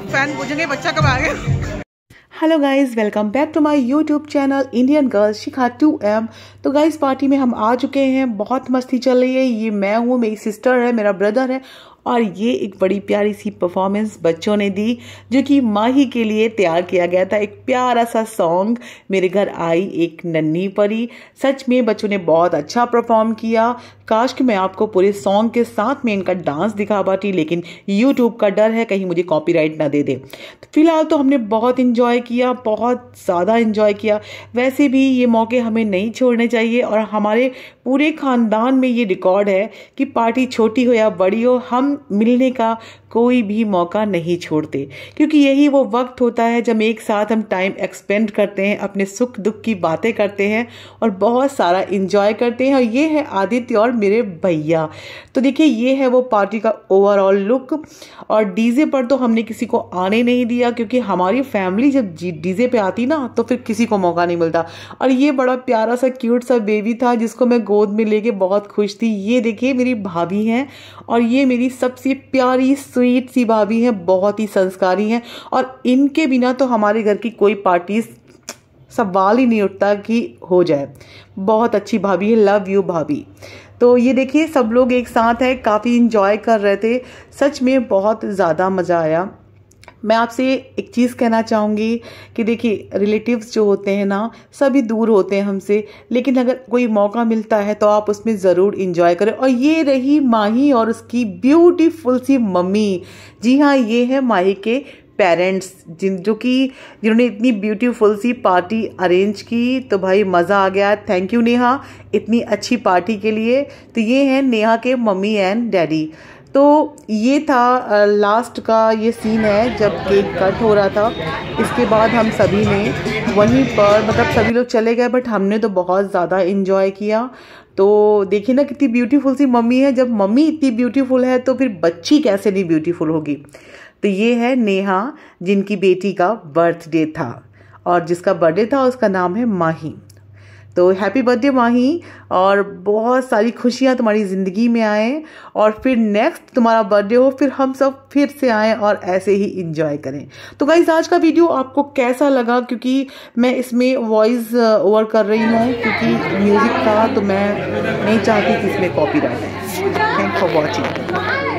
सब फैन पूछेंगे बच्चा कब आ गया hello guys welcome back to my YouTube channel Indian girls Shikha two M तो गाइस पार्टी में हम आ चुके हैं बहुत मस्ती चल रही है ये मैं हूँ मेरी सिस्टर है मेरा ब्रदर है और ये एक बड़ी प्यारी सी परफॉर्मेंस बच्चों ने दी जो कि माही के लिए तैयार किया गया था एक प्यारा सा सॉन्ग मेरे घर आई एक नन्ही परी सच में बच्चों ने बहुत अच्छा परफॉर्म किया काश कि मैं आपको पूरे सॉन्ग के साथ में इनका डांस दिखा पाती लेकिन यूट्यूब का डर है कहीं मुझे कॉपीराइट ना दे दे तो फिलहाल तो हमने बहुत इन्जॉय किया बहुत ज़्यादा इन्जॉय किया वैसे भी ये मौके हमें नहीं छोड़ने चाहिए और हमारे पूरे ख़ानदान में ये रिकॉर्ड है कि पार्टी छोटी हो या बड़ी हो हम मिलने का कोई भी मौका नहीं छोड़ते क्योंकि यही वो वक्त होता है जब एक साथ हम टाइम एक्सपेंड करते हैं अपने सुख दुख की बातें करते हैं और बहुत सारा इंजॉय करते हैं और ये है आदित्य और मेरे भैया तो देखिए ये है वो पार्टी का ओवरऑल लुक और डीजे पर तो हमने किसी को आने नहीं दिया क्योंकि हमारी फैमिली जब डीजे पे आती ना तो फिर किसी को मौका नहीं मिलता और ये बड़ा प्यारा सा क्यूट सा बेबी था जिसको मैं गोद में लेके बहुत खुश थी ये देखिए मेरी भाभी हैं और ये मेरी सबसे प्यारी स्वीट सी भाभी हैं बहुत ही संस्कारी हैं और इनके बिना तो हमारे घर की कोई पार्टी सवाल ही नहीं उठता कि हो जाए बहुत अच्छी भाभी है लव यू भाभी तो ये देखिए सब लोग एक साथ हैं काफ़ी इन्जॉय कर रहे थे सच में बहुत ज़्यादा मज़ा आया मैं आपसे एक चीज़ कहना चाहूँगी कि देखिए रिलेटिव्स जो होते हैं ना सभी दूर होते हैं हमसे लेकिन अगर कोई मौका मिलता है तो आप उसमें ज़रूर इंजॉय करें और ये रही माही और उसकी ब्यूटीफुल सी मम्मी जी हाँ ये है माही के पेरेंट्स जिन जो कि जिन्होंने इतनी ब्यूटीफुल सी पार्टी अरेंज की तो भाई मज़ा आ गया थैंक यू नेहा इतनी अच्छी पार्टी के लिए तो ये हैं नेहा के मम्मी एंड डैडी तो ये था लास्ट का ये सीन है जब केक कट हो रहा था इसके बाद हम सभी ने वहीं पर मतलब सभी लोग चले गए बट हमने तो बहुत ज़्यादा इन्जॉय किया तो देखिए ना कितनी ब्यूटीफुल सी मम्मी है जब मम्मी इतनी ब्यूटीफुल है तो फिर बच्ची कैसे नहीं ब्यूटीफुल होगी तो ये है नेहा जिनकी बेटी का बर्थडे था और जिसका बर्थडे था उसका नाम है माही तो हैप्पी बर्थडे माही और बहुत सारी खुशियाँ तुम्हारी ज़िंदगी में आएँ और फिर नेक्स्ट तुम्हारा बर्थडे हो फिर हम सब फिर से आएँ और ऐसे ही इंजॉय करें तो गाइज आज का वीडियो आपको कैसा लगा क्योंकि मैं इसमें वॉइस ओवर uh, कर रही हूँ क्योंकि म्यूज़िक था तो मैं नहीं चाहती कि इसमें copyright thank for watching